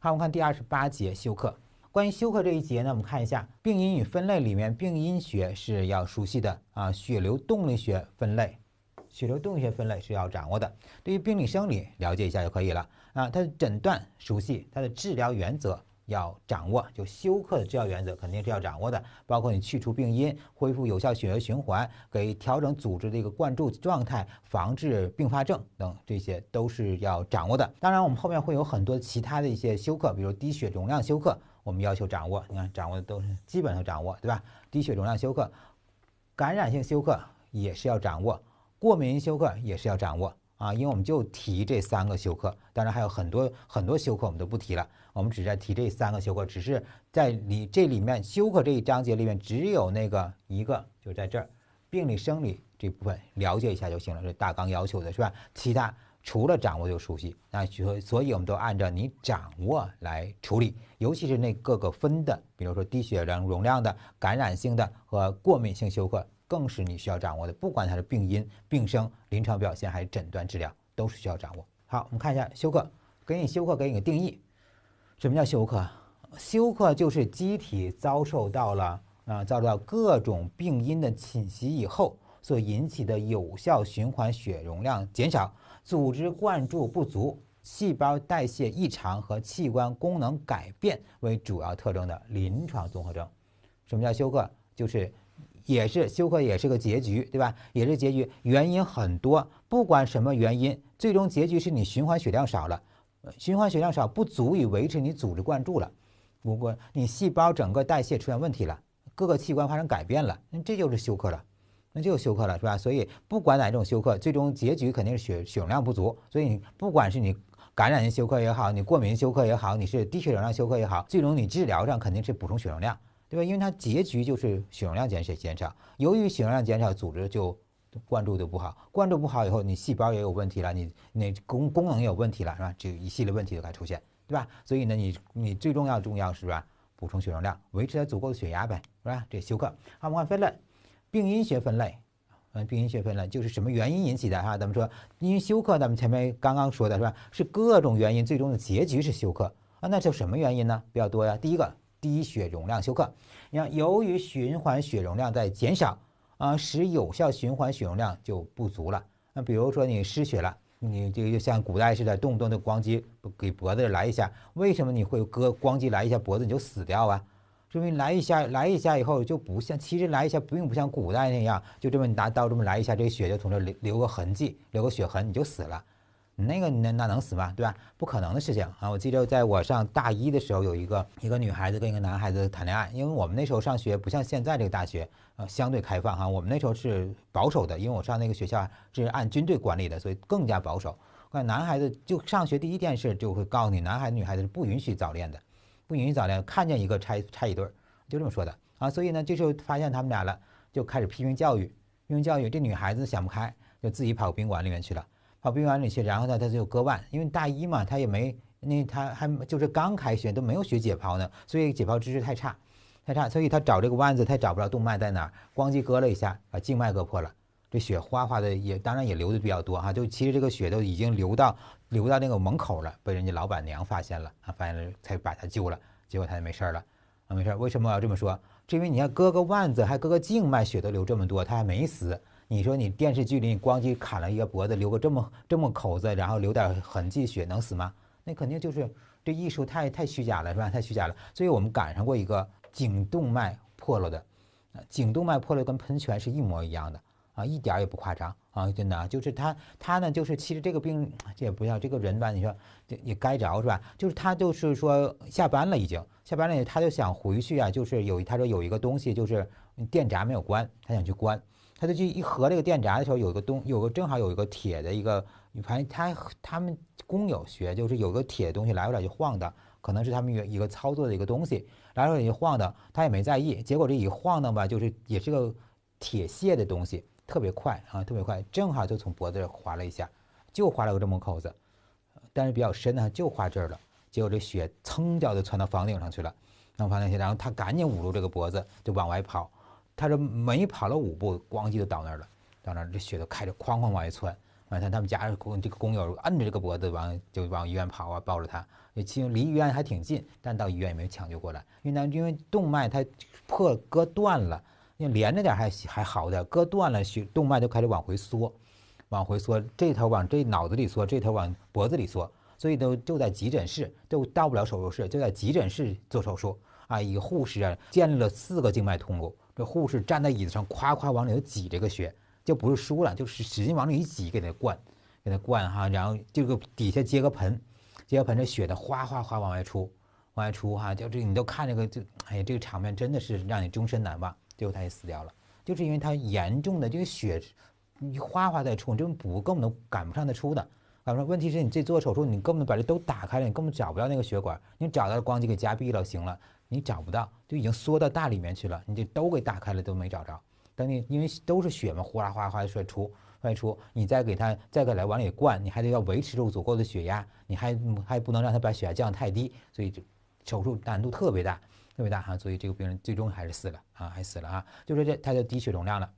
好，我们看第二十八节休克。关于休克这一节呢，我们看一下病因与分类里面，病因学是要熟悉的啊，血流动力学分类，血流动力学分类是要掌握的。对于病理生理，了解一下就可以了啊。它的诊断熟悉，它的治疗原则。要掌握就休克的治疗原则，肯定是要掌握的。包括你去除病因、恢复有效血液循环、给调整组织的一个灌注状态、防治并发症等，这些都是要掌握的。当然，我们后面会有很多其他的一些休克，比如低血容量休克，我们要求掌握。你看，掌握的都是基本上掌握，对吧？低血容量休克、感染性休克也是要掌握，过敏性休克也是要掌握啊。因为我们就提这三个休克，当然还有很多很多休克我们都不提了。我们只在提这三个休克，只是在你这里面休克这一章节里面，只有那个一个就在这儿，病理生理这部分了解一下就行了，这大纲要求的，是吧？其他除了掌握就熟悉那所所以我们都按照你掌握来处理，尤其是那各个分的，比如说低血量容量的、感染性的和过敏性休克，更是你需要掌握的。不管它的病因、病生、临床表现还是诊断治疗，都是需要掌握。好，我们看一下休克，给你休克给你个定义。什么叫休克？休克就是机体遭受到了啊，遭到各种病因的侵袭以后所引起的有效循环血容量减少、组织灌注不足、细胞代谢异常和器官功能改变为主要特征的临床综合征。什么叫休克？就是，也是休克，也是个结局，对吧？也是结局，原因很多，不管什么原因，最终结局是你循环血量少了。循环血量少不足以维持你组织灌注了，如果你细胞整个代谢出现问题了，各个器官发生改变了，那这就是休克了，那就是休克了，是吧？所以不管哪一种休克，最终结局肯定是血血容量不足。所以你不管是你感染性休克也好，你过敏休克也好，你是低血容量休克也好，最终你治疗上肯定是补充血容量，对吧？因为它结局就是血容量减减少，由于血容量减少，组织就。关注就不好，关注不好以后，你细胞也有问题了，你你功功能也有问题了，是吧？就一系列问题都该出现，对吧？所以呢，你你最重要重要是吧？补充血容量，维持足够的血压呗，是吧？这休克。好，我们看分类，病因学分类，嗯，病因学分类就是什么原因引起的哈？咱们说，因为休克，咱们前面刚刚说的是吧？是各种原因，最终的结局是休克啊？那叫什么原因呢？比较多呀。第一个，低血容量休克，你看，由于循环血容量在减少。啊，使有效循环血容量就不足了。那比如说你失血了，你这个就像古代似的动不动就咣叽给脖子来一下，为什么你会割咣叽来一下脖子你就死掉啊？说明来一下，来一下以后就不像，其实来一下并不像古代那样，就这么你拿刀这么来一下，这个血就从这留留个痕迹，留个血痕你就死了。那个那那能死吗？对吧？不可能的事情啊！我记得在我上大一的时候，有一个一个女孩子跟一个男孩子谈恋爱，因为我们那时候上学不像现在这个大学，呃，相对开放哈。我们那时候是保守的，因为我上那个学校是按军队管理的，所以更加保守。那男孩子就上学第一件事就会告诉你，男孩子女孩子是不允许早恋的，不允许早恋，看见一个拆拆一对儿，就这么说的啊。所以呢，这时候发现他们俩了，就开始批评教育，批评教育，这女孩子想不开，就自己跑宾馆里面去了。到病院里去，然后呢，他就割腕，因为大一嘛，他也没那他还就是刚开学都没有学解剖呢，所以解剖知识太差，太差，所以他找这个腕子他找不着动脉在哪儿，咣叽割了一下，把静脉割破了，这血哗哗的也当然也流的比较多哈，就其实这个血都已经流到流到那个门口了，被人家老板娘发现了啊，发现了才把他救了，结果他就没事儿了啊，没事儿。为什么要这么说？是因为你看割个腕子还割个静脉，血都流这么多，他还没死。你说你电视剧里你光去砍了一个脖子，留个这么这么口子，然后留点痕迹血，能死吗？那肯定就是这艺术太太虚假了，是吧？太虚假了。所以我们赶上过一个颈动脉破了的，啊，颈动脉破了跟喷泉是一模一样的啊，一点也不夸张啊，真的啊，就是他他呢，就是其实这个病这也不要这个人吧，你说也也该着是吧？就是他就是说下班了已经下班了，他就想回去啊，就是有他说有一个东西就是电闸没有关，他想去关。他就去一合这个电闸的时候，有个东有个正好有一个铁的一个现他他们工友学就是有个铁东西来不了就晃的，可能是他们一个一个操作的一个东西来回了就晃的，他也没在意，结果这一晃荡吧，就是也是个铁屑的东西，特别快啊，特别快，正好就从脖子上划了一下，就划了个这么口子，但是比较深呢，就划这儿了，结果这血蹭掉就窜到房顶上去了，弄房顶去，然后他赶紧捂住这个脖子就往外跑。他这没跑了，五步，咣叽就倒那儿了。到那儿，这血都开始哐哐往外窜。完他他们家人工这个工友摁着这个脖子往就往医院跑啊，抱着他。也离医院还挺近，但到医院也没抢救过来，因为那因为动脉它破割断了，连着点儿还还好点儿，割断了血动脉都开始往回缩，往回缩，这头往这脑子里缩，这头往脖子里缩，所以都就在急诊室，都到不了手术室，就在急诊室做手术。啊，一个护士啊，建立了四个静脉通路。”这护士站在椅子上，夸夸往里头挤这个血，就不是输了，就是使劲往里一挤，给他灌，给他灌哈。然后这个底下接个盆，接个盆，这血的哗哗哗往外出，往外出哈。就这你都看这个，就哎呀，这个场面真的是让你终身难忘。最后他也死掉了，就是因为他严重的这个血，你哗哗在出，你这种补根本都赶不上他出的。我说，问题是你这做手术，你根本把这都打开了，你根本找不到那个血管，你找到了，光就给夹闭了，行了。你找不到，就已经缩到大里面去了。你这都给打开了，都没找着。等你，因为都是血嘛，呼啦哗哗的甩出外出，你再给他再给他往里灌，你还得要维持住足够的血压，你还还不能让他把血压降太低，所以就手术难度特别大，特别大哈。所以这个病人最终还是死了啊，还死了啊。就说这，他就低血容量了，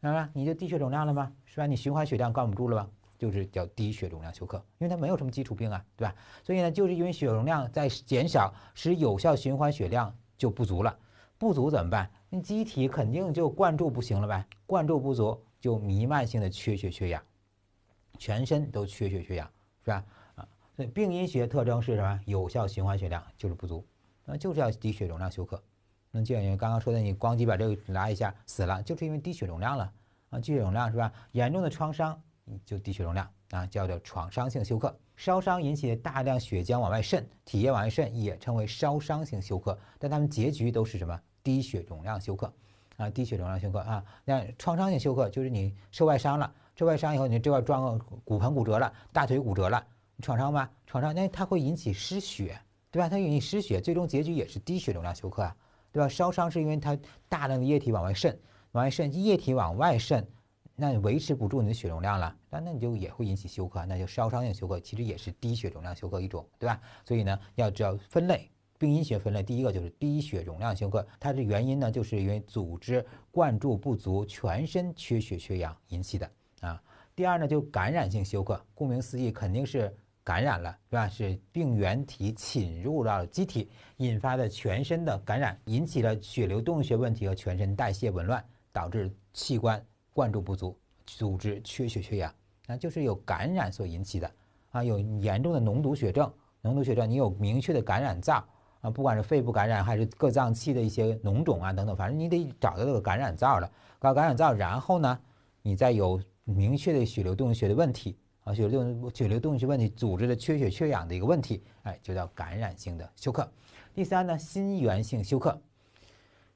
明白你就低血容量了吗？是吧？你循环血量灌不住了吧？就是叫低血容量休克，因为它没有什么基础病啊，对吧？所以呢，就是因为血容量在减少，使有效循环血量就不足了。不足怎么办？那机体肯定就灌注不行了呗，灌注不足就弥漫性的缺血缺氧，全身都缺血缺氧，是吧？啊，所以病因学特征是什么？有效循环血量就是不足，那就是要低血容量休克。那就像你刚刚说的，你光机把这个拉一下死了，就是因为低血容量了啊，低血容量是吧？严重的创伤。就低血容量啊，叫做创伤性休克。烧伤引起的大量血浆往外渗，体液往外渗，也称为烧伤性休克。但他们结局都是什么？低血容量休克啊，低血容量休克啊。那创伤性休克就是你受外伤了，受外伤以后，你这块撞个骨盆骨折了，大腿骨折了，创伤吧，创伤。那它会引起失血，对吧？它引起失血，最终结局也是低血容量休克啊，对吧？烧伤是因为它大量的液体往外渗，往外渗，液体往外渗。那你维持不住你的血容量了，那那你就也会引起休克，那就烧伤性休克，其实也是低血容量休克一种，对吧？所以呢，要知道分类，病因学分类，第一个就是低血容量休克，它的原因呢，就是因为组织灌注不足，全身缺血缺氧引起的啊。第二呢，就感染性休克，顾名思义，肯定是感染了，是吧？是病原体侵入了机体，引发的全身的感染，引起了血流动力学问题和全身代谢紊乱，导致器官。灌注不足，组织缺血缺氧，那就是有感染所引起的啊，有严重的脓毒血症。脓毒血症，你有明确的感染灶啊，不管是肺部感染还是各脏器的一些脓肿啊等等，反正你得找到这个感染灶了，搞感染灶，然后呢，你再有明确的血流动力学的问题啊，血流动血流动力学问题，组织的缺血缺氧的一个问题，哎，就叫感染性的休克。第三呢，心源性休克，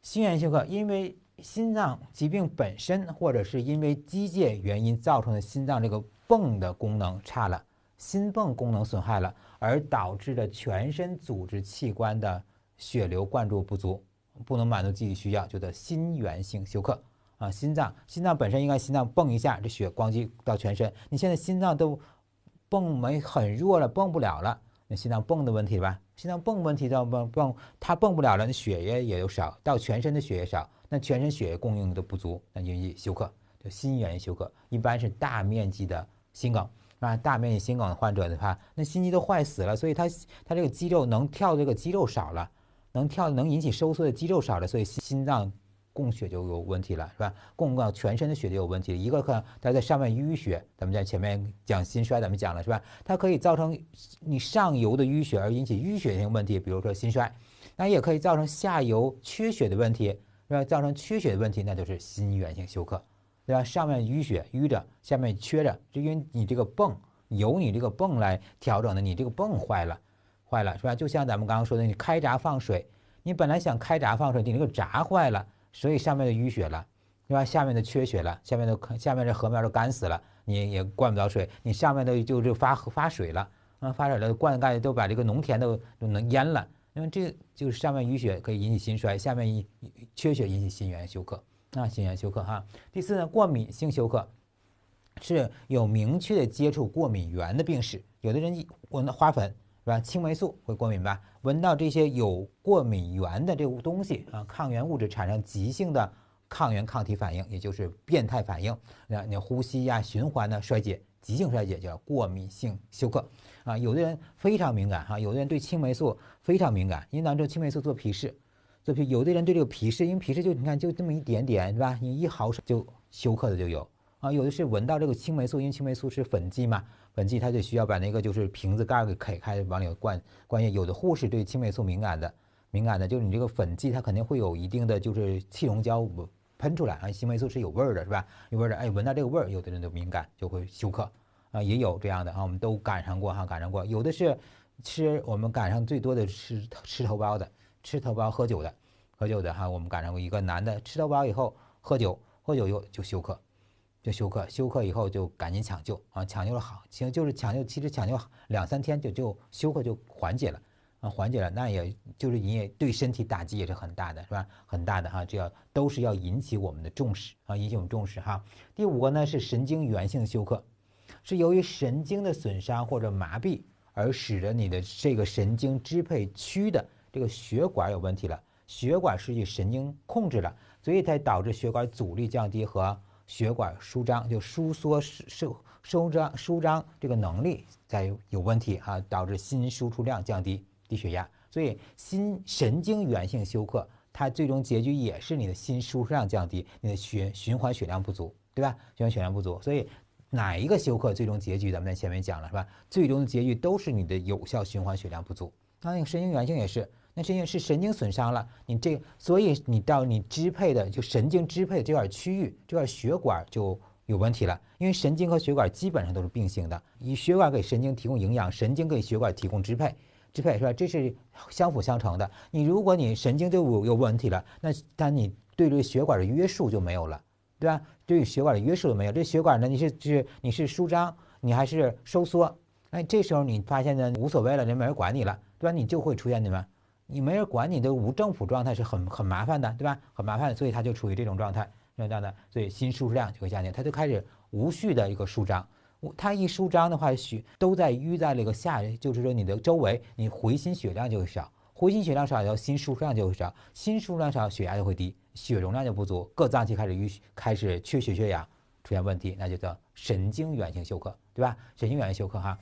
心源性休克因为。心脏疾病本身，或者是因为机械原因造成的，心脏这个泵的功能差了，心泵功能损害了，而导致的全身组织器官的血流灌注不足，不能满足机体需要，叫做心源性休克啊。心脏，心脏本身应该心脏泵一下，这血咣叽到全身。你现在心脏都泵没很弱了，泵不了了，那心脏泵的问题吧？心脏泵问题，到泵泵它泵不了了，那血液也就少，到全身的血液少。那全身血液供应都不足，那就休克，就心源休克，一般是大面积的心梗吧？大面积心梗的患者的话，那心肌都坏死了，所以他他这个肌肉能跳这个肌肉少了，能跳能引起收缩的肌肉少了，所以心脏供血就有问题了，是吧？供到全身的血就有问题。一个可他在上面淤血，咱们在前面讲心衰，咱们讲了是吧？它可以造成你上游的淤血而引起淤血性问题，比如说心衰，那也可以造成下游缺血的问题。那造成缺血的问题，那就是心源性休克，对吧？上面淤血淤着，下面缺着，就因为你这个泵由你这个泵来调整的，你这个泵坏了，坏了，是吧？就像咱们刚刚说的，你开闸放水，你本来想开闸放水，你这个闸坏了，所以上面的淤血了，对吧？下面的缺血了，下面的下面这河苗都干死了，你也灌不着水，你上面的就就发发水了，啊，发水了，灌溉都把这个农田都都能淹了。那为这就是上面淤血可以引起心衰，下面一缺血引起心源休克，啊，心源休克哈。第四呢，过敏性休克，是有明确的接触过敏原的病史，有的人闻花粉是吧，青霉素会过敏吧，闻到这些有过敏原的这个东西啊，抗原物质产生急性的抗原抗体反应，也就是变态反应，那那呼吸呀、循环呢衰竭。急性衰竭叫过敏性休克，啊，有的人非常敏感哈，有的人对青霉素非常敏感，因为咱们做青霉素做皮试，做皮有的人对这个皮试，因为皮试就你看就这么一点点是吧？你一毫升就休克的就有啊，有的是闻到这个青霉素，因为青霉素是粉剂嘛，粉剂它就需要把那个就是瓶子盖给开开，往里灌灌液。有的护士对青霉素敏感的，敏感的就是你这个粉剂，它肯定会有一定的就是气溶胶喷出来啊，青霉素是有味儿的，是吧？有味儿的，哎，闻到这个味儿，有的人就敏感，就会休克啊，也有这样的啊，我们都赶上过哈，赶上过。有的是吃，我们赶上最多的吃吃头孢的，吃头孢喝酒的，喝酒的哈，我们赶上过一个男的吃头孢以后喝酒，喝酒以后就休克，就休克，休克以后就赶紧抢救啊，抢救了好，其实就是抢救，其实抢救两三天就就休克就缓解了。啊，缓解了，那也就是你也对身体打击也是很大的，是吧？很大的哈，这要都是要引起我们的重视啊，引起我们重视哈。第五个呢是神经源性休克，是由于神经的损伤或者麻痹而使得你的这个神经支配区的这个血管有问题了，血管失去神经控制了，所以才导致血管阻力降低和血管舒张，就收缩收收张舒张这个能力在有问题哈，导致心输出量降低。低血压，所以心神经源性休克，它最终结局也是你的心输出量降低，你的血循环血量不足，对吧？循环血量不足，所以哪一个休克最终结局，咱们在前面讲了，是吧？最终的结局都是你的有效循环血量不足。那那个神经源性也是，那神经是神经损伤了，你这所以你到你支配的就神经支配的这块区域，这块血管就有问题了，因为神经和血管基本上都是并行的，以血管给神经提供营养，神经给血管提供支配。支配是吧？这是相辅相成的。你如果你神经就有有问题了，那但你对这个血管的约束就没有了，对吧？对血管的约束都没有，这血管呢你是是你是舒张，你还是收缩？哎，这时候你发现呢无所谓了，人没人管你了，对吧？你就会出现什么？你没人管你，的无政府状态是很很麻烦的，对吧？很麻烦，所以他就处于这种状态，这样的，所以心输出量就会下降，他就开始无序的一个舒张。它一舒张的话，血都在淤在那个下，就是说你的周围，你回心血量就会少，回心血量少，然后心舒张量就少，心舒张量少，血压就会低，血容量就不足，各脏器开始淤，开始缺血缺氧，出现问题，那就叫神经源性休克，对吧？神经源性休克哈，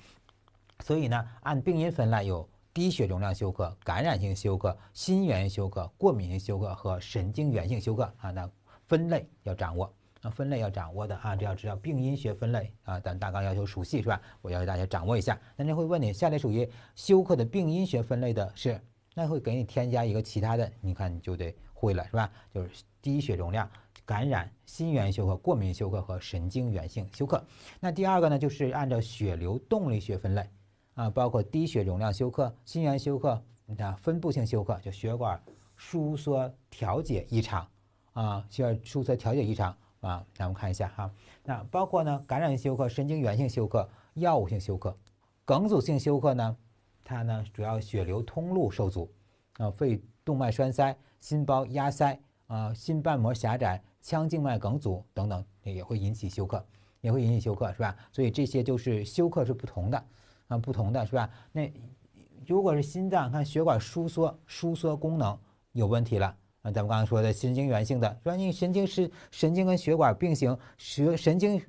所以呢，按病因分类有低血容量休克、感染性休克、心源性休克、过敏性休克和神经源性休克啊，那分类要掌握。那分类要掌握的啊，这要知道病因学分类啊，咱大纲要求熟悉是吧？我要求大家掌握一下。那人家会问你，下列属于休克的病因学分类的是？那会给你添加一个其他的，你看你就得会了是吧？就是低血容量、感染、心源休克、过敏休克和神经源性休克。那第二个呢，就是按照血流动力学分类啊，包括低血容量休克、心源休克啊、分布性休克，就血管收缩调节异常啊，血管收缩调节异常。啊，那我们看一下哈，那包括呢感染性休克、神经源性休克、药物性休克、梗阻性休克呢，它呢主要血流通路受阻，啊，肺动脉栓塞、心包压塞啊、心瓣膜狭窄、腔静脉梗阻等等也会引起休克，也会引起休克是吧？所以这些就是休克是不同的啊，不同的是吧？那如果是心脏，看血管收缩，收缩功能有问题了。咱们刚刚说的神经源性的，说你神经是神经跟血管并行，血神经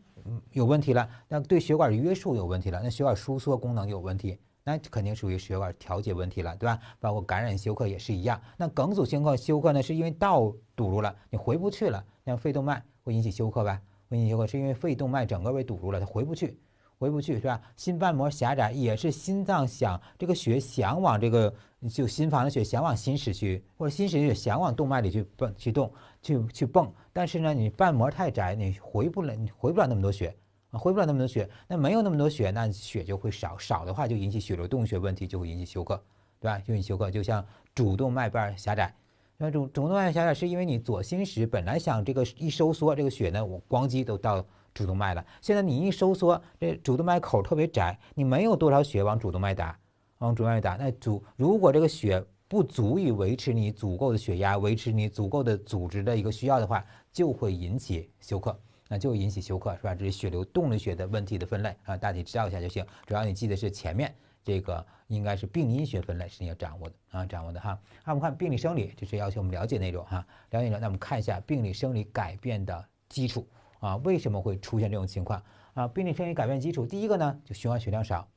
有问题了，那对血管约束有问题了，那血管收缩功能有问题，那肯定属于血管调节问题了，对吧？包括感染休克也是一样。那梗阻性休克呢，是因为道堵住了，你回不去了，那肺动脉会引起休克吧？会引起休克，是因为肺动脉整个被堵住了，它回不去。回不去是吧？心瓣膜狭窄也是心脏想这个血想往这个就心房的血想往心室去，或者心室的血想往动脉里去泵去动去去泵，但是呢，你瓣膜太窄，你回不来，你回不了那么多血，回不了那么多血，那没有那么多血，那血就会少，少的话就引起血流动血学问题，就会引起休克，对吧？引起休克，就像主动脉瓣狭窄，那主主动脉狭窄是因为你左心室本来想这个一收缩，这个血呢，咣叽都到。主动脉了，现在你一收缩，这主动脉口特别窄，你没有多少血往主动脉打，往主动脉打，那主如果这个血不足以维持你足够的血压，维持你足够的组织的一个需要的话，就会引起休克，那就引起休克，是吧？这是血流动学的问题的分类啊，大体知道一下就行。主要你记得是前面这个应该是病因学分类是你要掌握的啊，掌握的哈。好，我们看病理生理，这是要求我们了解内容哈，了解了。那我们看一下病理生理改变的基础。啊，为什么会出现这种情况啊？病理生理改变基础，第一个呢，就循环血量少，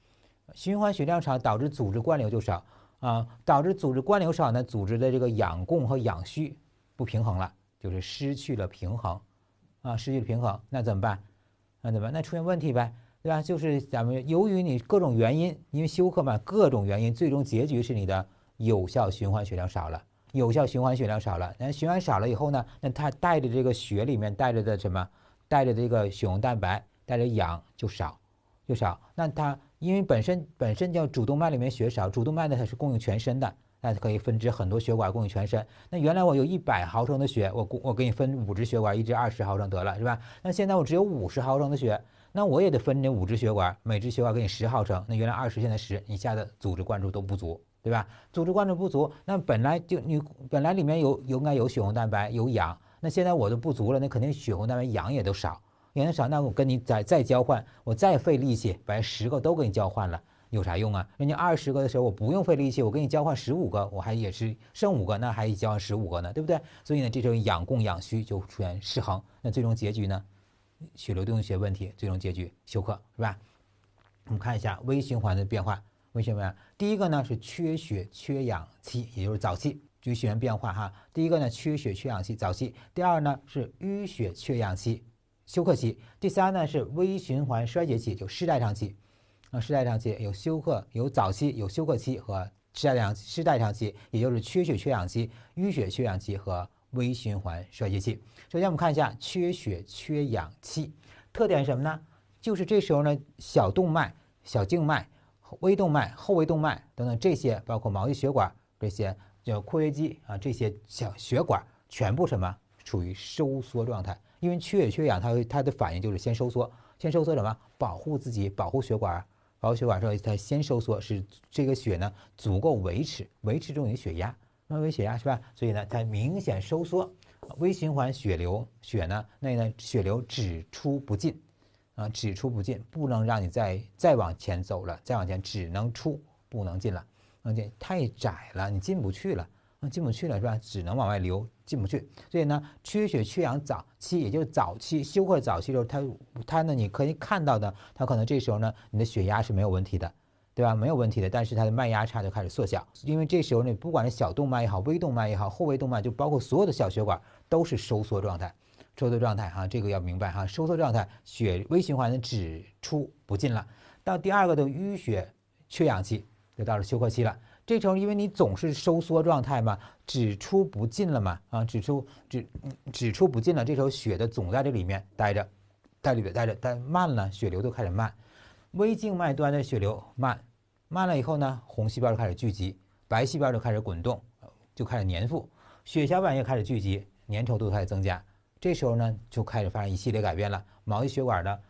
循环血量少导致组织灌流就少啊，导致组织灌流少呢，组织的这个氧供和氧需不平衡了，就是失去了平衡啊，失去了平衡，那怎么办？那怎么办？那出现问题呗，对吧？就是咱们由于你各种原因，因为休克嘛，各种原因，最终结局是你的有效循环血量少了，有效循环血量少了，那循环少了以后呢，那它带着这个血里面带着的什么？带着这个血红蛋白，带着氧就少，就少。那它因为本身本身叫主动脉里面血少，主动脉呢它是供应全身的，那可以分支很多血管供应全身。那原来我有一百毫升的血，我我给你分五支血管，一支二十毫升得了，是吧？那现在我只有五十毫升的血，那我也得分这五支血管，每支血管给你十毫升。那原来二十，现在十，你下的组织灌注都不足，对吧？组织灌注不足，那本来就你本来里面有应该有血红蛋白有氧。那现在我都不足了，那肯定血红蛋白氧也都少，氧少，那我跟你再再交换，我再费力气把十个都给你交换了，有啥用啊？人家二十个的时候，我不用费力气，我给你交换十五个，我还也是剩五个，那还交十五个呢，对不对？所以呢，这时候氧供氧需就出现失衡，那最终结局呢，血流动力学问题，最终结局休克，是吧？我们看一下微循环的变化，微循环第一个呢是缺血缺氧期，也就是早期。局血源变化哈，第一个呢缺血缺氧期早期，第二呢是淤血缺氧期休克期，第三呢是微循环衰竭期，就失代偿期。那失代偿期有休克，有早期，有休克期和失代偿失代偿期，也就是缺血缺氧期、淤血缺氧期和微循环衰竭期。首先我们看一下缺血缺氧期特点是什么呢？就是这时候呢，小动脉、小静脉、微动脉、后微动脉等等这些，包括毛细血管这些。叫括约肌啊，这些小血管全部什么处于收缩状态，因为缺血缺氧，它它的反应就是先收缩，先收缩什么？保护自己，保护血管，保护血管之后，它先收缩，使这个血呢足够维持维持住你的血压，维持血压是吧？所以呢，它明显收缩，微循环血流，血呢那呢血流只出不进啊，只出不进，不能让你再再往前走了，再往前只能出不能进了。而这太窄了，你进不去了，啊，进不去了是吧？只能往外流，进不去。所以呢，缺血缺氧早期，也就是早期休克早期的时候，它，它呢，你可以看到的，它可能这时候呢，你的血压是没有问题的，对吧？没有问题的，但是它的脉压差就开始缩小，因为这时候呢，不管是小动脉也好，微动脉也好，后微动脉，就包括所有的小血管，都是收缩状态，收缩状态哈，这个要明白哈，收缩状态，血微循环呢只出不进了。到第二个的淤血缺氧期。就到了休克期了。这时候，因为你总是收缩状态嘛，只出不进了嘛，啊，只出只只出不进了。这时候，血的总在这里面待着，在里边待着，但慢了，血流都开始慢。微静脉端的血流慢慢了以后呢，红细胞就开始聚集，白细胞就开始滚动，就开始粘附，血小板也开始聚集，粘稠度开始增加。这时候呢，就开始发生一系列改变了。毛细血管的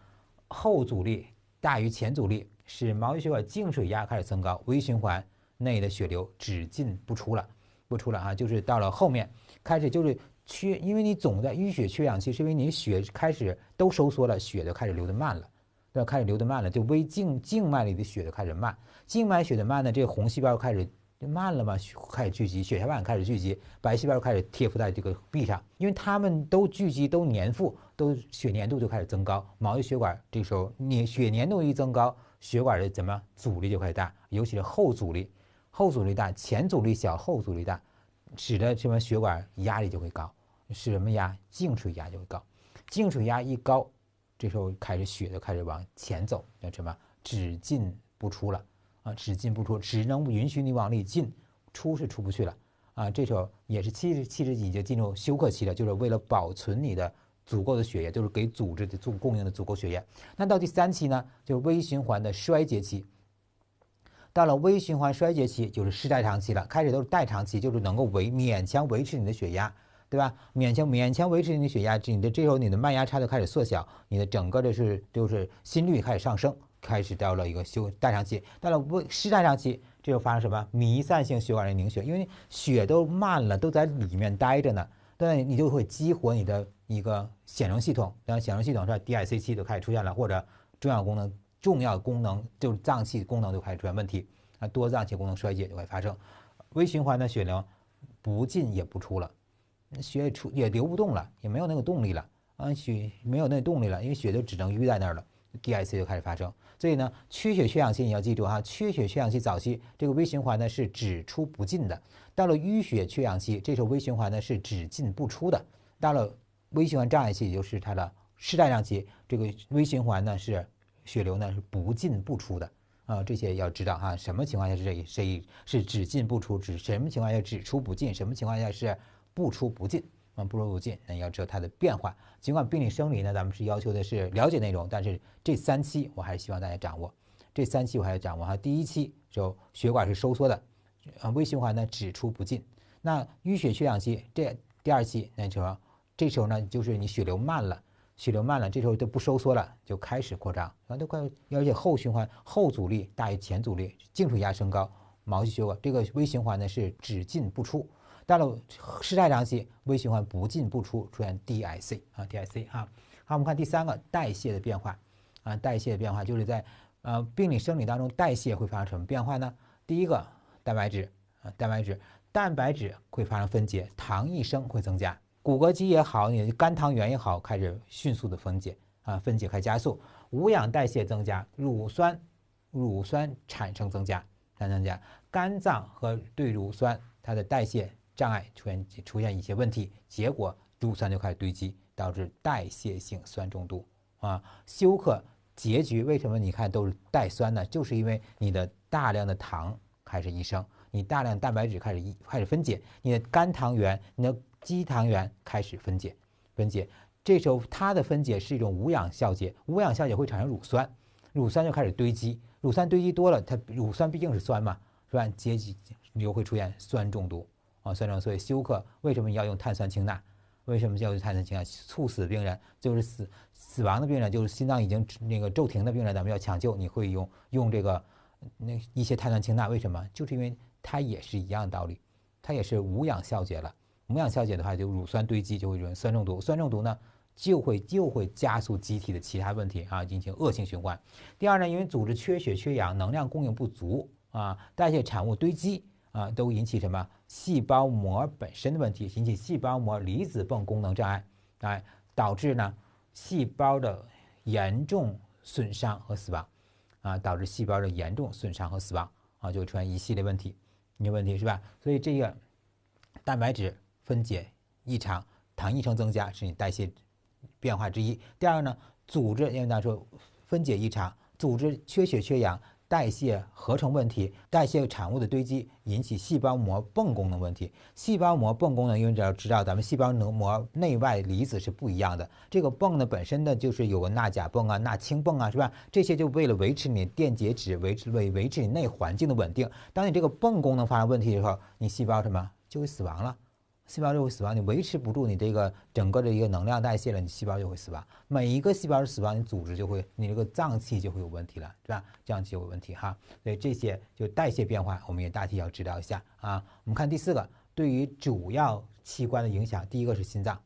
后阻力大于前阻力。使毛细血管静水压开始增高，微循环内的血流只进不出了，不出了啊！就是到了后面开始就是缺，因为你总在淤血缺氧气，是因为你血开始都收缩了，血就开始流得慢了，对吧？开始流得慢了，就微静静脉里的血就开始慢，静脉血的慢呢，这个红细胞开始就慢了嘛，开始聚集，血小板开始聚集，白细胞开始贴附在这个壁上，因为它们都聚集都粘附，都血粘度就开始增高，毛细血管这时候你血粘度一增高。血管的怎么样？阻力就会大，尤其是后阻力，后阻力大，前阻力小，后阻力大，使得什么血管压力就会高，使什么压？静水压就会高，静水压一高，这时候开始血就开始往前走，叫什么？只进不出了啊，只进不出，只能允许你往里进出是出不去了啊，这时候也是七十七十几就进入休克期了，就是为了保存你的。足够的血液就是给组织的供供应的足够血液。那到第三期呢，就是微循环的衰竭期。到了微循环衰竭期，就是失代偿期了。开始都是代偿期，就是能够维勉强维持你的血压，对吧？勉强勉强维持你的血压，你的这时候你的脉压差就开始缩小，你的整个的是就是心率开始上升，开始到了一个休代偿期，到了失代偿期，这就发生什么？弥散性血管的凝血，因为血都慢了，都在里面待着呢。那你就会激活你的一个显流系统，然后显流系统在 DIC 期就开始出现了，或者重要功能重要功能就是脏器功能就开始出现问题啊，多脏器功能衰竭就会发生，微循环的血流不进也不出了，血也出也流不动了，也没有那个动力了啊，血没有那动力了，因为血就只能淤在那儿了，DIC 就开始发生。所以呢，缺血缺氧期你要记住哈，缺血缺氧期早期这个微循环呢是只出不进的；到了淤血缺氧期，这时候微循环呢是只进不出的；到了微循环障碍期，也就是它的失代偿期，这个微循环呢是血流呢是不进不出的。啊，这些要知道哈，什么情况下是这谁是只进不出？只什么情况下只出不进？什么情况下是不出不进？那不如不进，那要知道它的变化。尽管病理生理呢，咱们是要求的是了解内容，但是这三期我还是希望大家掌握。这三期我还要掌握哈，第一期就血管是收缩的，呃，微循环呢只出不进。那淤血缺氧期这第二期，那就说这时候呢就是你血流慢了，血流慢了，这时候就不收缩了，就开始扩张，然后都快，而且后循环后阻力大于前阻力，静水压升高，毛细血管这个微循环呢是只进不出。到了失代偿期，微循环不进不出，出现 DIC 啊，DIC 哈。好，我们看第三个代谢的变化啊，代谢的变化就是在呃病理生理当中，代谢会发生什么变化呢？第一个蛋白质啊，蛋白质蛋白质会发生分解，糖异生会增加，骨骼肌也好，你的肝糖原也好，开始迅速的分解啊，分解开加速，无氧代谢增加，乳酸乳酸产生增加，增加，肝脏和对乳酸它的代谢。障碍出现出现一些问题，结果乳酸就开始堆积，导致代谢性酸中毒啊，休克结局为什么？你看都是代酸呢，就是因为你的大量的糖开始一生，你大量蛋白质开始开始分解，你的肝糖原、你的肌糖原开始分解分解。这时候它的分解是一种无氧酵解，无氧酵解会产生乳酸，乳酸就开始堆积，乳酸堆积多了，它乳酸毕竟是酸嘛，是吧？结局又会出现酸中毒。啊，酸中毒，所以休克为什么要用碳酸氢钠？为什么要用碳酸氢钠？猝死病人就是死死亡的病人，就是心脏已经那个骤停的病人，咱们要抢救，你会用用这个那一些碳酸氢钠？为什么？就是因为它也是一样的道理，它也是无氧酵解了。无氧酵解的话，就乳酸堆积，就会酸中毒。酸中毒呢，就会就会加速机体的其他问题啊，进行恶性循环。第二呢，因为组织缺血缺氧，能量供应不足啊，代谢产物堆积。啊，都引起什么？细胞膜本身的问题，引起细胞膜离子泵功能障碍，哎，导致呢细胞的严重损伤和死亡，啊，导致细胞的严重损伤和死亡，啊，就出现一系列问题，有问题是吧？所以这个蛋白质分解异常，糖异生增加，是你代谢变化之一。第二个呢，组织应当说分解异常，组织缺血缺氧。代谢合成问题，代谢产物的堆积引起细胞膜泵功能问题。细胞膜泵功能，因为要知道，咱们细胞膜内外离子是不一样的。这个泵呢，本身呢就是有个钠钾泵啊、钠氢泵啊，是吧？这些就为了维持你电解质，维持维维持你内环境的稳定。当你这个泵功能发生问题的时候，你细胞什么就会死亡了。细胞就会死亡，你维持不住你这个整个的一个能量代谢了，你细胞就会死亡。每一个细胞是死亡，你组织就会，你这个脏器就会有问题了，是吧？这样就有问题哈。所以这些就代谢变化，我们也大体要知道一下啊。我们看第四个，对于主要器官的影响，第一个是心脏，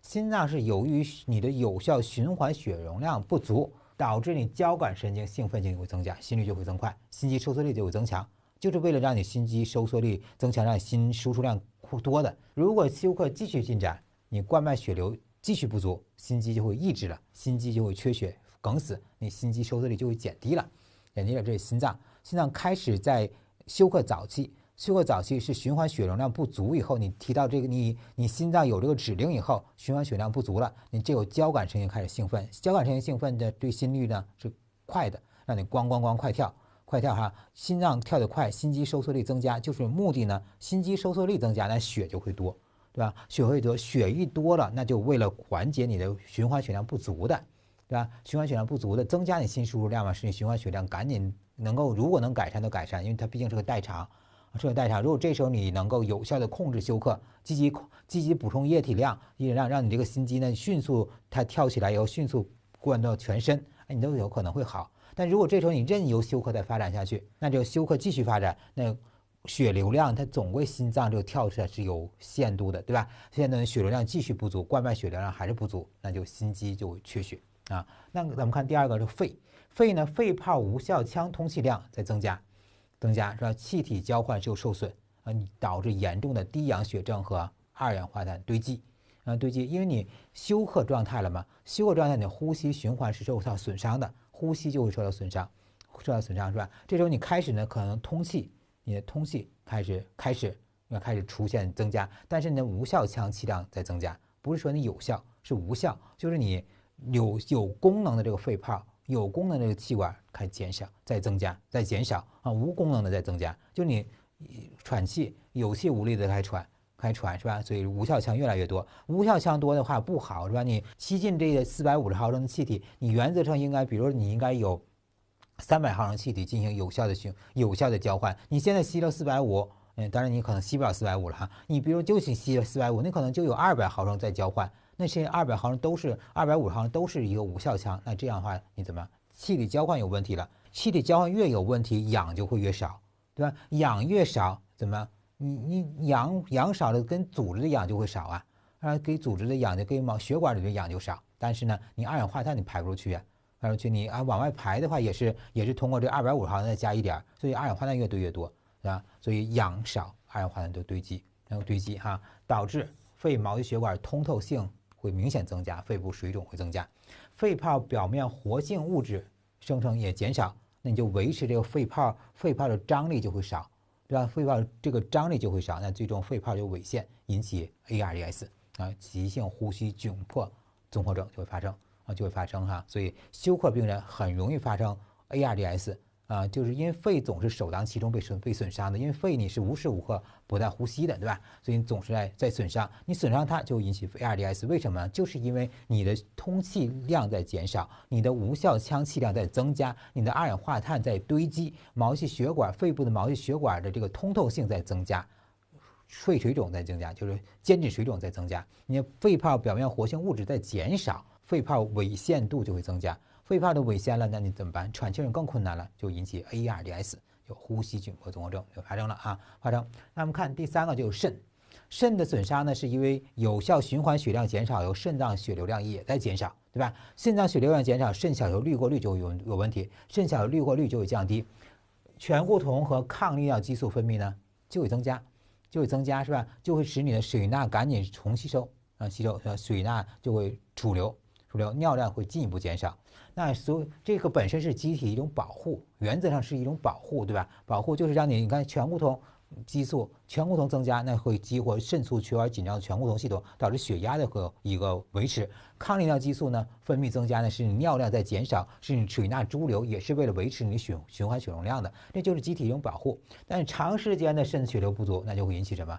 心脏是由于你的有效循环血容量不足，导致你交感神经兴奋性会增加，心率就会增快，心肌收缩力就会增强，就是为了让你心肌收缩力增强，让你心输出量。不多的。如果休克继续进展，你冠脉血流继续不足，心肌就会抑制了，心肌就会缺血梗死，你心肌收缩力就会减低了。减低了，这是心脏。心脏开始在休克早期，休克早期是循环血容量不足以后，你提到这个，你你心脏有这个指令以后，循环血量不足了，你就有交感神经开始兴奋，交感神经兴奋的对心率呢是快的，让你咣咣咣快跳。快跳哈！心脏跳得快，心肌收缩力增加，就是目的呢。心肌收缩力增加，那血就会多，对吧？血会多，血一多了，那就为了缓解你的循环血量不足的，对吧？循环血量不足的，增加你心输入量嘛，使你循环血量赶紧能够，如果能改善就改善，因为它毕竟是个代偿，是个代偿。如果这时候你能够有效的控制休克，积极积极补充液体量，液体量让你这个心肌呢迅速它跳起来，以后迅速灌到全身，哎，你都有可能会好。那如果这时候你任由休克再发展下去，那就休克继续发展，那血流量它总归心脏这个跳出来是有限度的，对吧？现在血流量继续不足，冠脉血流量还是不足，那就心肌就缺血啊。那咱们看第二个是肺，肺呢，肺泡无效腔通气量在增加，增加是吧？气体交换就受损啊，你导致严重的低氧血症和二氧化碳堆积啊堆积，因为你休克状态了嘛，休克状态你的呼吸循环是受到损伤的。呼吸就会受到损伤，受到损伤是吧？这时候你开始呢，可能通气，你的通气开始开始要开始出现增加，但是你的无效腔气量在增加，不是说你有效是无效，就是你有有功能的这个肺泡、有功能的这个气管开始减少，在增加，在减少啊，无功能的在增加，就你喘气有气无力的在喘。开船是吧？所以无效腔越来越多。无效腔多的话不好是吧？你吸进这个四百五十毫升的气体，你原则上应该，比如你应该有三百毫升气体进行有效的、循有效的交换。你现在吸了四百五，嗯，当然你可能吸不了四百五了哈。你比如就去吸了四百五，你可能就有二百毫升在交换，那些二百毫升都是二百五十毫升都是一个无效腔。那这样的话，你怎么样？气体交换有问题了。气体交换越有问题，氧就会越少，对吧？氧越少，怎么？你你氧氧少了，跟组织的氧就会少啊，啊给组织的氧就给毛血管里的氧就少，但是呢，你二氧化碳你排不出去啊，排不出去你啊往外排的话也是也是通过这二百五十毫升再加一点儿，所以二氧化碳越堆越多，啊，吧？所以氧少，二氧化碳就堆积，然后堆积哈，导致肺毛细血管通透性会明显增加，肺部水肿会增加，肺泡表面活性物质生成也减少，那你就维持这个肺泡，肺泡的张力就会少。让吧？肺泡这个张力就会少，那最终肺泡就萎陷，引起 ARDS 啊，急性呼吸窘迫综合症就会发生啊，就会发生哈，所以休克病人很容易发生 ARDS。啊，就是因为肺总是首当其冲被损被损伤的，因为肺你是无时无刻不在呼吸的，对吧？所以你总是在在损伤，你损伤它就引起肺 ARDS。为什么？就是因为你的通气量在减少，你的无效腔气量在增加，你的二氧化碳在堆积，毛细血管肺部的毛细血管的这个通透性在增加，肺水肿在增加，就是间质水肿在增加，你肺泡表面活性物质在减少，肺泡伪陷度就会增加。肺泡的萎陷了，那你怎么办？喘气更更困难了，就引起 ARDS，就呼吸窘迫综合症就发生了啊，发生。那我们看第三个，就是肾，肾的损伤呢，是因为有效循环血量减少，有肾脏血流量也在减少，对吧？肾脏血流量减少，肾小球滤过率就有有问题，肾小球滤过率就会降低，醛固酮和抗利尿激素分泌呢就会增加，就会增加是吧？就会使你的水钠赶紧重吸收啊，吸收呃，水钠就会储留，储留，尿量会进一步减少。那所以这个本身是机体一种保护，原则上是一种保护，对吧？保护就是让你你看醛固酮激素醛固酮增加，那会激活肾素缺乏紧张的醛固酮系统，导致血压的和一个维持。抗利尿激素呢分泌增加呢，是你尿量在减少，是你水钠潴留，也是为了维持你血循环血容量的。这就是机体一种保护。但长时间的肾血流不足，那就会引起什么？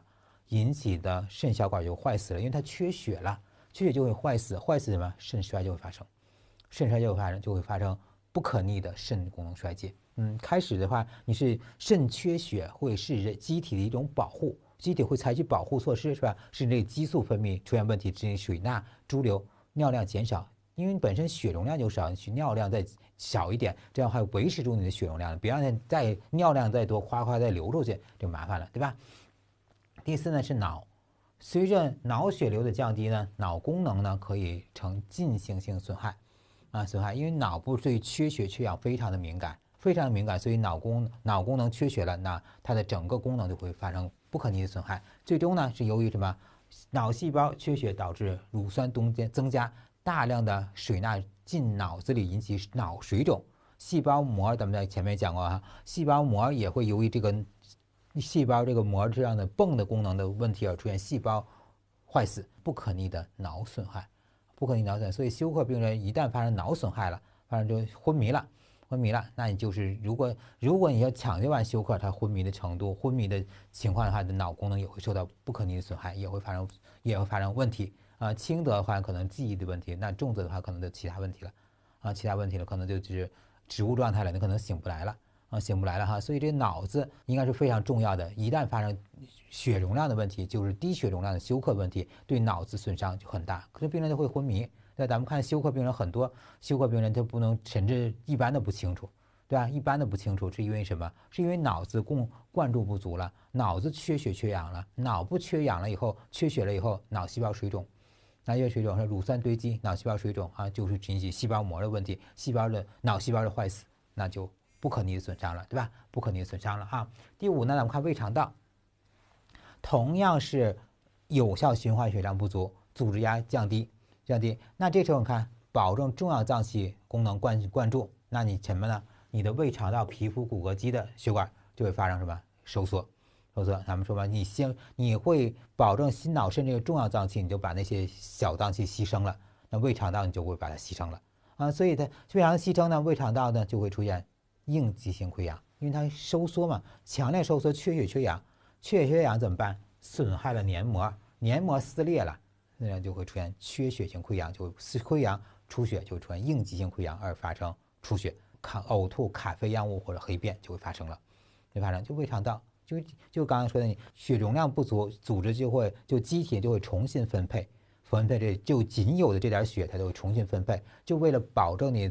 引起的肾小管就坏死了，因为它缺血了，缺血就会坏死，坏死什么？肾衰就会发生。肾衰就会发生，就会发生不可逆的肾功能衰竭。嗯，开始的话，你是肾缺血，会是机体的一种保护，机体会采取保护措施，是吧？是那激素分泌出现问题，进行水钠潴留，尿量减少，因为你本身血容量就少，你尿量再小一点，这样还维持住你的血容量，别让它再尿量再多，哗哗再流出去就麻烦了，对吧？第四呢是脑，随着脑血流的降低呢，脑功能呢可以呈进行性损害。啊，损害，因为脑部对缺血缺氧非常的敏感，非常的敏感，所以脑功脑功能缺血了，那它的整个功能就会发生不可逆的损害。最终呢，是由于什么？脑细胞缺血导致乳酸中间增加，大量的水钠进脑子里引起脑水肿。细胞膜咱们在前面讲过哈，细胞膜也会由于这个细胞这个膜这样的泵的功能的问题而出现细胞坏死，不可逆的脑损害。不可逆脑损所以休克病人一旦发生脑损害了，发生就昏迷了，昏迷了，那你就是如果如果你要抢救完休克，他昏迷的程度、昏迷的情况的话，的脑功能也会受到不可逆的损害，也会发生也会发生问题啊。轻则的话可能记忆的问题，那重则的话可能就其他问题了啊，其他问题了可能就是植物状态了，你可能醒不来了。啊，醒不来了哈，所以这脑子应该是非常重要的。一旦发生血容量的问题，就是低血容量的休克问题，对脑子损伤就很大，可能病人就会昏迷。那咱们看休克病人很多，休克病人他不能甚至一般的不清楚，对吧？一般的不清楚是因为什么？是因为脑子供灌注不足了，脑子缺血缺氧了，脑不缺氧了以后缺血了以后，脑细胞水肿，那越水肿是乳酸堆积，脑细胞水肿啊，就是引起细胞膜的问题，细胞的脑细胞的坏死，那就。不可逆损伤了，对吧？不可逆损伤了哈。第五呢，咱们看胃肠道，同样是有效循环血量不足，组织压降低，降低。那这时候你看，保证重要脏器功能灌灌注，那你什么呢？你的胃肠道、皮肤、骨骼肌的血管就会发生什么？收缩，收缩。咱们说吧，你先你会保证心脑肾这个重要脏器，你就把那些小脏器牺牲了。那胃肠道你就会把它牺牲了啊，所以它虽然牺牲呢，胃肠道呢就会出现。应急性溃疡，因为它收缩嘛，强烈收缩，缺血缺氧，缺血缺氧怎么办？损害了黏膜，黏膜撕裂了，那样就会出现缺血性溃疡，就溃疡出血，就出现应急性溃疡而发生出血，卡呕吐咖啡样物或者黑便就会发生了，就发生就胃肠道，就就刚刚说的你血容量不足，组织就会就机体就会重新分配，分配这就仅有的这点血，它就会重新分配，就为了保证你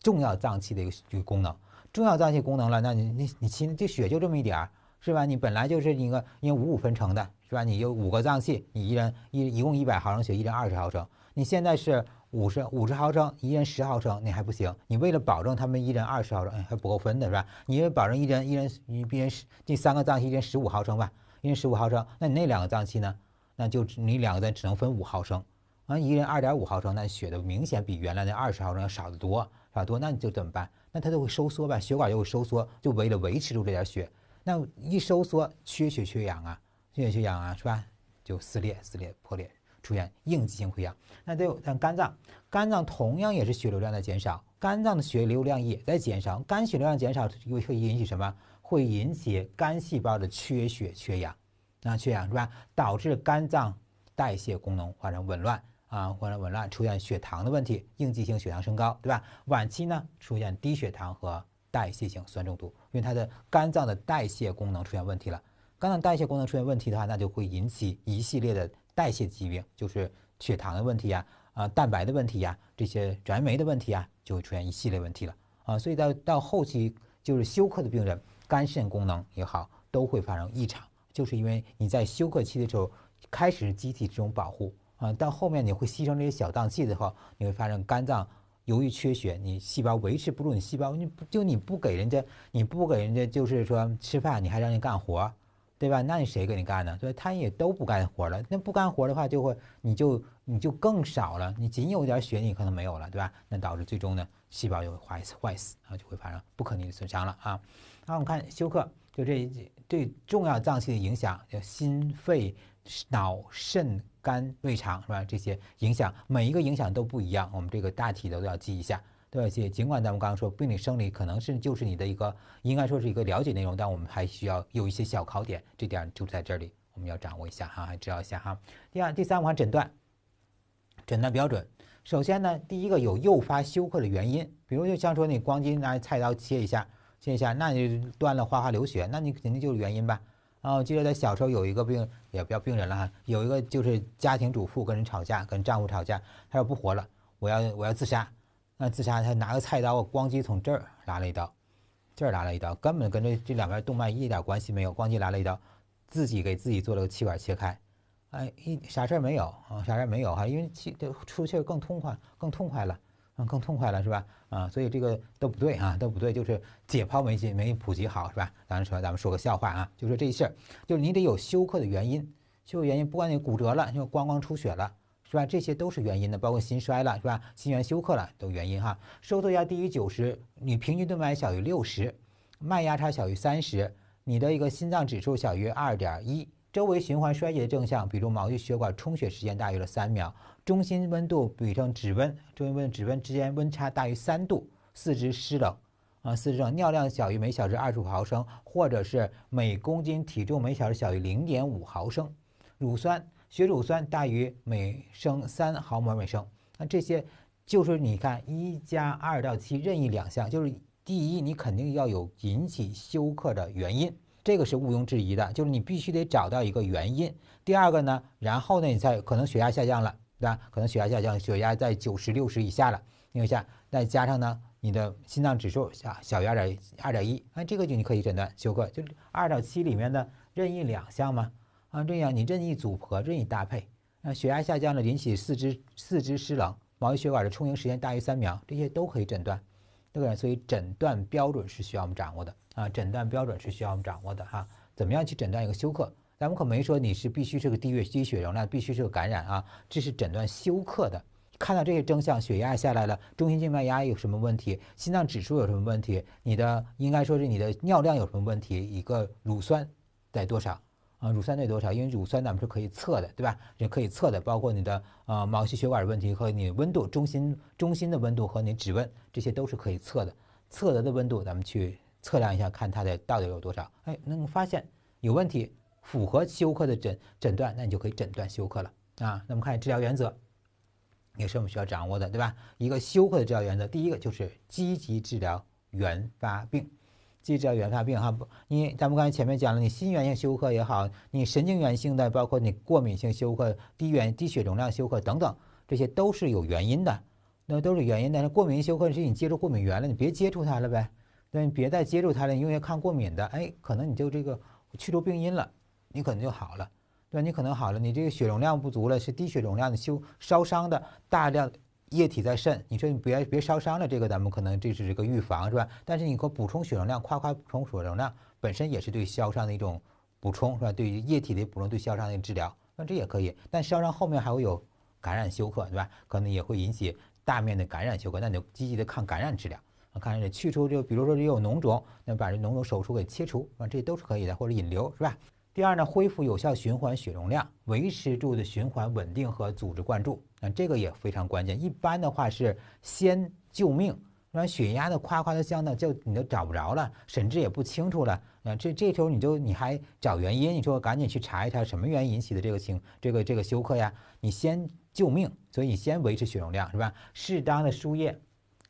重要脏器的一个一个功能。重要脏器功能了，那你、你、你其实这血就这么一点儿，是吧？你本来就是一个，因为五五分成的，是吧？你有五个脏器，你一人一，一共一百毫升血，一人二十毫升。你现在是五十五十毫升，一人十毫升，你还不行。你为了保证他们一人二十毫升，哎，还不够分的是吧？你为了保证一人一人，一别人第三个脏器一人十五毫升吧，一人十五毫升。那你那两个脏器呢？那就你两个人只能分五毫升，啊，一人二点五毫升。那血的明显比原来那二十毫升要少得多，少多，那你就怎么办？那它就会收缩吧，血管就会收缩，就为了维持住这点血。那一收缩，缺血缺氧啊，缺血缺氧啊，是吧？就撕裂、撕裂、破裂，出现应激性溃疡。那再有，像肝脏，肝脏同样也是血流量在减少，肝脏的血流量也在减少，肝血流量减少又会引起什么？会引起肝细胞的缺血缺氧，那缺氧是吧？导致肝脏代谢功能发生紊乱。啊，或者紊乱出现血糖的问题，应激性血糖升高，对吧？晚期呢，出现低血糖和代谢性酸中毒，因为它的肝脏的代谢功能出现问题了。肝脏代谢功能出现问题的话，那就会引起一系列的代谢疾病，就是血糖的问题呀、啊，蛋白的问题呀，这些转酶的问题啊，就会出现一系列问题了啊。所以到到后期，就是休克的病人，肝肾功能也好，都会发生异常，就是因为你在休克期的时候，开始机体这种保护。啊，到后面你会牺牲这些小脏器的话，你会发现肝脏由于缺血，你细胞维持不住，你细胞你不就你不给人家你不给人家就是说吃饭，你还让人干活对吧？那你谁给你干呢？所以他也都不干活了。那不干活的话，就会你就你就更少了。你仅有点血，你可能没有了，对吧？那导致最终呢，细胞就会坏死，坏死啊，就会发生不可逆的损伤了啊。那我们看休克，就这对重要脏器的影响，叫心肺、脑、肾。肝、胃肠是吧？这些影响，每一个影响都不一样。我们这个大体的都要记一下，都要记。尽管咱们刚刚说病理生理可能是就是你的一个，应该说是一个了解内容，但我们还需要有一些小考点，这点就在这里，我们要掌握一下哈，还知道一下哈。第二、第三环诊断，诊断标准。首先呢，第一个有诱发休克的原因，比如就像说你光金拿菜刀切一下，切一下，那你断了哗哗流血，那你肯定就是原因吧。啊，我记得在小时候有一个病也不要病人了哈，有一个就是家庭主妇跟人吵架，跟丈夫吵架，她说不活了，我要我要自杀。那自杀她拿个菜刀咣叽从这儿拉了一刀，这儿拉了一刀，根本跟这这两边动脉一点关系没有，咣叽拉了一刀，自己给自己做了个气管切开，哎一啥事儿没有啊，啥事儿没有哈，因为气就出气更痛快，更痛快了。嗯，更痛快了是吧？啊，所以这个都不对啊，都不对，就是解剖没没普及好是吧？咱们说咱们说个笑话啊，就说这事儿，就是你得有休克的原因，休克原因，不管你骨折了，就光光出血了，是吧？这些都是原因的，包括心衰了，是吧？心源休克了都原因哈。收缩压低于九十，你平均动脉小于六十，脉压差小于三十，你的一个心脏指数小于二点一。周围循环衰竭的正向，比如毛细血管充血时间大于了三秒，中心温度比成指温，中心温指温之间温差大于三度，四肢湿冷，啊，四肢冷，尿量小于每小时二十五毫升，或者是每公斤体重每小时小于零点五毫升，乳酸，血乳酸大于每升三毫摩尔每升，那这些就是你看一加二到七任意两项，就是第一，你肯定要有引起休克的原因。这个是毋庸置疑的，就是你必须得找到一个原因。第二个呢，然后呢，你再可能血压下降了，对吧？可能血压下降，血压在九十六十以下了，你看一下，再加上呢，你的心脏指数小小于二点二点一，那这个就你可以诊断休克，就二点七里面的任意两项嘛，啊，这样你任意组合、任意搭配，那血压下降了，引起四肢四肢湿冷，毛细血管的充盈时间大于三秒，这些都可以诊断，对不对？所以诊断标准是需要我们掌握的。啊，诊断标准是需要我们掌握的哈。怎么样去诊断一个休克？咱们可没说你是必须是个低血低血容量，必须是个感染啊。这是诊断休克的。看到这些征象，血压下来了，中心静脉压有什么问题？心脏指数有什么问题？你的应该说是你的尿量有什么问题？一个乳酸在多少啊？乳酸在多少？因为乳酸咱们是可以测的，对吧？是可以测的。包括你的呃毛细血管的问题和你温度中心中心的温度和你指温，这些都是可以测的。测得的温度咱们去。测量一下，看它的到底有多少？哎，那发现有问题，符合休克的诊诊断，那你就可以诊断休克了啊。那么看治疗原则，也是我们需要掌握的，对吧？一个休克的治疗原则，第一个就是积极治疗原发病。积极治疗原发病哈，你咱们刚才前面讲了，你心源性休克也好，你神经源性的，包括你过敏性休克、低原低血容量休克等等，这些都是有原因的，那都是原因但是过敏性休克是你接触过敏源了，你别接触它了呗。你别再接触它了。你用些抗过敏的，哎，可能你就这个去除病因了，你可能就好了，对吧？你可能好了，你这个血容量不足了，是低血容量的休烧伤的大量液体在肾。你说你别别烧伤了，这个咱们可能这是个预防是吧？但是你可补充血容量，夸夸补充血容量本身也是对消伤的一种补充是吧？对于液体的补充，对消伤的治疗，那这也可以。但烧伤后面还会有感染休克对吧？可能也会引起大面的感染休克，那你就积极的抗感染治疗。看这去除就，比如说这有脓肿，那把这脓肿手术给切除，啊，这都是可以的，或者引流是吧？第二呢，恢复有效循环血容量，维持住的循环稳定和组织灌注，啊，这个也非常关键。一般的话是先救命，那血压的夸夸的降呢，就你都找不着了，神志也不清楚了，那这这时候你就你还找原因，你说赶紧去查一查什么原因引起的这个情，这个这个休克呀？你先救命，所以你先维持血容量是吧？适当的输液。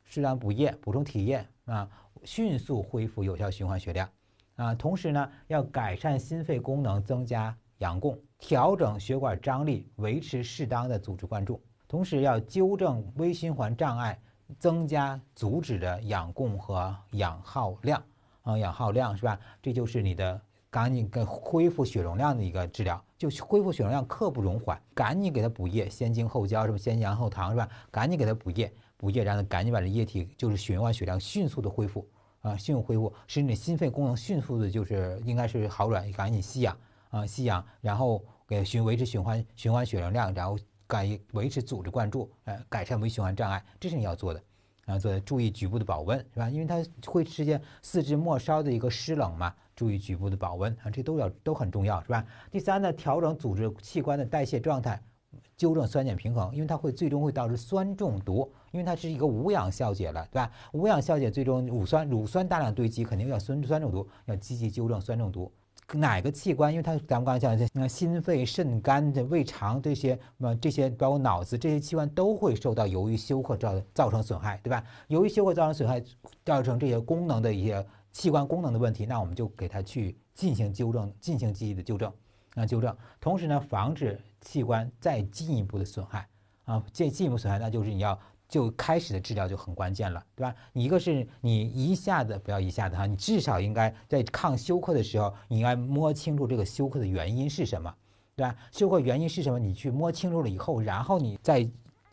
适当补液，补充体液啊，迅速恢复有效循环血量啊。同时呢，要改善心肺功能，增加氧供，调整血管张力，维持适当的组织灌注。同时要纠正微循环障碍，增加阻止的氧供和氧耗量啊，氧耗量是吧？这就是你的赶紧给恢复血容量的一个治疗，就恢复血容量刻不容缓，赶紧给他补液，先经后胶，是吧？先阳后糖是吧？赶紧给他补液。补液，然后赶紧把这液体，就是循环血量迅速的恢复啊，迅速恢复，使你的心肺功能迅速的，就是应该是好转。赶紧吸氧啊，吸氧，然后给循维持循环循环血流量，然后改维持组织灌注，呃，改善微循环障碍，这是你要做的。啊，做注意局部的保温是吧？因为它会出现四肢末梢的一个湿冷嘛，注意局部的保温啊，这都要都很重要是吧？第三呢，调整组织器官的代谢状态。纠正酸碱平衡，因为它会最终会导致酸中毒，因为它是一个无氧消解了，对吧？无氧消解最终乳酸乳酸大量堆积，肯定要酸酸中毒，要积极纠正酸中毒。哪个器官？因为它咱们刚才讲，那心肺、肾、肝、胃肠这些，那这些包括脑子这些器官都会受到由于休克造造成损害，对吧？由于休克造成损害，造成这些功能的一些器官功能的问题，那我们就给它去进行纠正，进行积极的纠正啊，纠正。同时呢，防止。器官再进一步的损害，啊，再进一步损害，那就是你要就开始的治疗就很关键了，对吧？一个是你一下子不要一下子哈，你至少应该在抗休克的时候，你应该摸清楚这个休克的原因是什么，对吧？休克原因是什么？你去摸清楚了以后，然后你在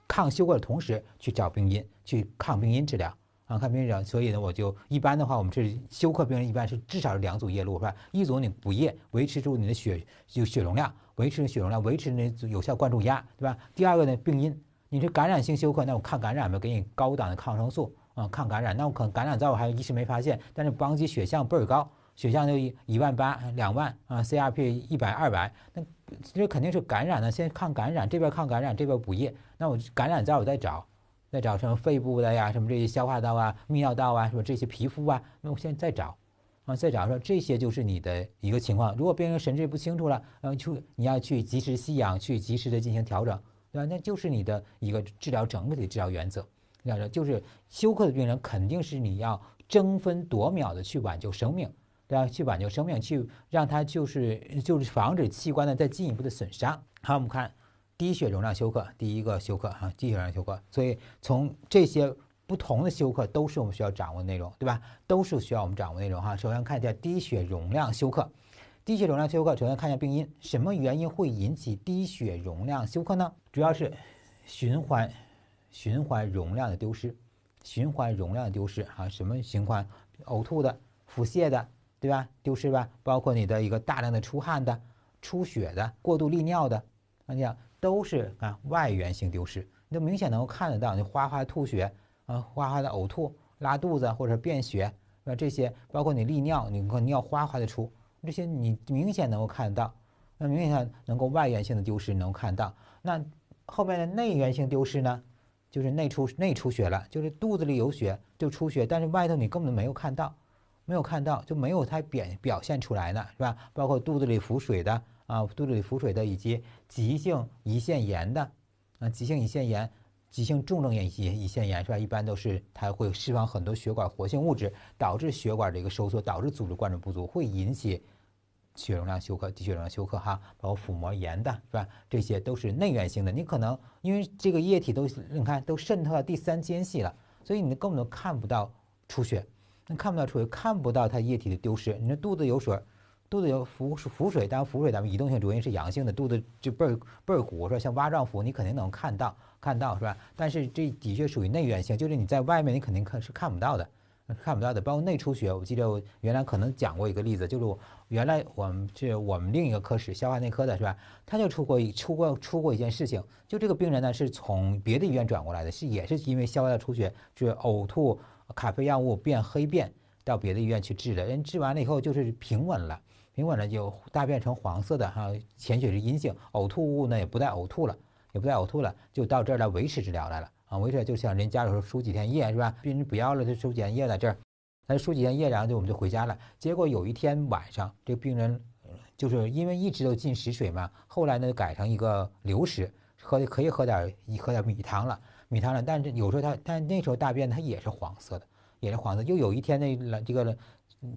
抗休克的同时去找病因，去抗病因治疗。看病人，所以呢，我就一般的话，我们是休克病人，一般是至少是两组液路，是吧？一组你补液，维持住你的血就血容量，维持血容量，维持那有效灌注压，对吧？第二个呢，病因你是感染性休克，那我抗感染吧，给你高档的抗生素啊，抗感染。那我可能感染灶我还一时没发现，但是邦基血象倍儿高，血象就一一万八、两万啊，CRP 一百、二百，那这肯定是感染的，先抗感染，这边抗感染，这边补液。那我感染灶我再找。再找什么肺部的呀，什么这些消化道啊、泌尿道啊，什么这些皮肤啊，那我现在再找，啊，再找说这些就是你的一个情况。如果病人神志不清楚了，嗯，去你要去及时吸氧，去及时的进行调整，对吧？那就是你的一个治疗整体治疗原则。那就是休克的病人，肯定是你要争分夺秒的去挽救生命，对吧？去挽救生命，去让他就是就是防止器官呢再进一步的损伤。好，我们看。低血容量休克，第一个休克啊，低血容量休克。所以从这些不同的休克都是我们需要掌握的内容，对吧？都是需要我们掌握内容哈。首先看一下低血容量休克，低血容量休克。首先看一下病因，什么原因会引起低血容量休克呢？主要是循环循环容量的丢失，循环容量的丢失啊？什么循环？呕吐的、腹泻的，对吧？丢失吧，包括你的一个大量的出汗的、出血的、过度利尿的啊，尿。都是啊外源性丢失，你都明显能够看得到，你哗哗吐血啊，哗哗的呕吐、拉肚子或者便血那这些包括你利尿，你可尿哗哗的出，这些你明显能够看得到。那明显能够外源性的丢失，能够看到。那后面的内源性丢失呢，就是内出内出血了，就是肚子里有血就出血，但是外头你根本没有看到，没有看到就没有它表表现出来呢，是吧？包括肚子里浮水的。啊，肚子里腹水的以及急性胰腺炎的，啊，急性胰腺炎、急性重症胰胰胰腺炎是吧？一般都是它会释放很多血管活性物质，导致血管的一个收缩，导致组织灌注不足，会引起血容量休克、低血容量休克哈。包括腹膜炎的是吧？这些都是内源性的。你可能因为这个液体都，你看都渗透到第三间隙了，所以你根本都看不到出血，那看不到出血，看不到它液体的丢失。你的肚子有水。肚子有腹腹水，当然腹水咱们移动性主因是阳性的，肚子就倍儿倍儿鼓，说像蛙状腹你肯定能看到，看到是吧？但是这的确属于内源性，就是你在外面你肯定看是看不到的，看不到的。包括内出血，我记得我原来可能讲过一个例子，就是我原来我们是我们另一个科室消化内科的是吧？他就出过出过出过一件事情，就这个病人呢是从别的医院转过来的，是也是因为消化道出血，就是呕吐咖啡样物变黑便，到别的医院去治的，人治完了以后就是平稳了。苹果呢，就大便成黄色的哈，潜血是阴性，呕吐物呢也不再呕吐了，也不再呕吐了，就到这儿来维持治疗来了啊，维持就像人家有时候输几天液是吧？病人不要了就输几天液在这儿，那输几天液，然后就我们就回家了。结果有一天晚上，这个病人就是因为一直都进食水嘛，后来呢改成一个流食，喝可以喝点喝点米汤了，米汤了，但是有时候他但那时候大便他也是黄色的，也是黄色。又有一天那这个。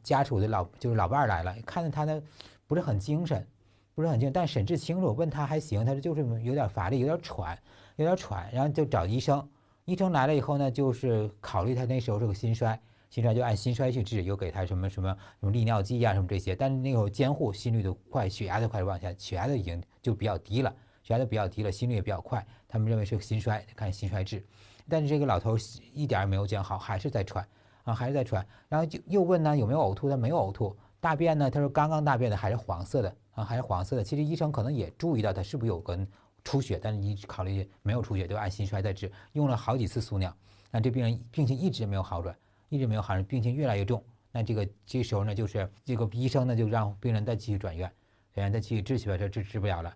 家属的老就是老伴儿来了，看到他呢，不是很精神，不是很精神。但神志清楚，问他还行，他说就是有点乏力，有点喘，有点喘。然后就找医生，医生来了以后呢，就是考虑他那时候是个心衰，心衰就按心衰去治，又给他什么什么什么利尿剂啊，什么这些。但是那个监护心率都快，血压都快往下，血压都已经就比较低了，血压都比较低了，心率也比较快，他们认为是个心衰，看心衰治。但是这个老头一点也没有见好，还是在喘。啊，还是在喘，然后就又问呢，有没有呕吐？他没有呕吐。大便呢？他说刚刚大便的还是黄色的啊，还是黄色的。其实医生可能也注意到他是不是有根出血，但是你考虑没有出血，就按心衰在治，用了好几次输尿，那这病人病情一直没有好转，一直没有好转，病情越来越重。那这个这时候呢，就是这个医生呢就让病人再继续转院，转院再继续治去吧，这治治不了了。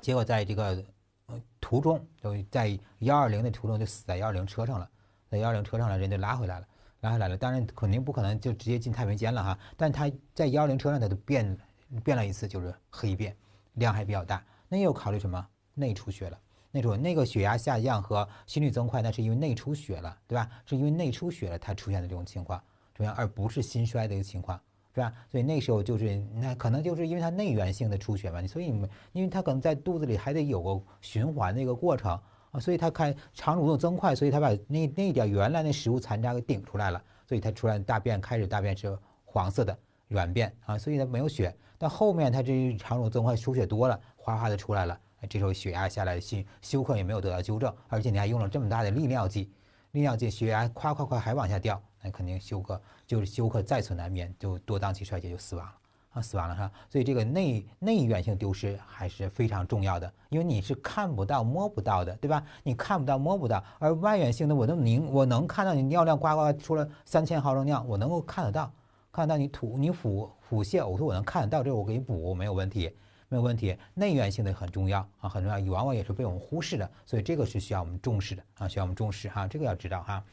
结果在这个呃途中，就在幺二零的途中就死在幺二零车上了，在幺二零车上了，人就拉回来了。然后来了，当然肯定不可能就直接进太平间了哈。但他在幺二零车上，他都变变了一次，就是黑变，量还比较大。那又考虑什么内出血了？那时那个血压下降和心率增快，那是因为内出血了，对吧？是因为内出血了，他出现的这种情况，主要而不是心衰的一个情况，是吧？所以那时候就是那可能就是因为他内源性的出血嘛，所以你们因为他可能在肚子里还得有个循环的一个过程。啊，所以他看肠蠕动增快，所以他把那那点原来那食物残渣给顶出来了，所以他出来大便开始大便是黄色的软便啊，所以他没有血，但后面他这肠蠕动增快出血多了，哗哗的出来了，这时候血压下来，心休克也没有得到纠正，而且你还用了这么大的利尿剂，利尿剂血压夸夸夸还往下掉，那肯定休克就是休克在所难免，就多脏器衰竭就死亡了。啊，死亡了哈，所以这个内内源性丢失还是非常重要的，因为你是看不到、摸不到的，对吧？你看不到、摸不到，而外源性的我能，我能看到你尿量呱呱出了三千毫升尿，我能够看得到，看得到你吐、你腹腹泻、呕吐，我能看得到，这我给你补没有问题，没有问题。内源性的很重要啊，很重要，往往也是被我们忽视的，所以这个是需要我们重视的啊，需要我们重视啊，这个要知道哈。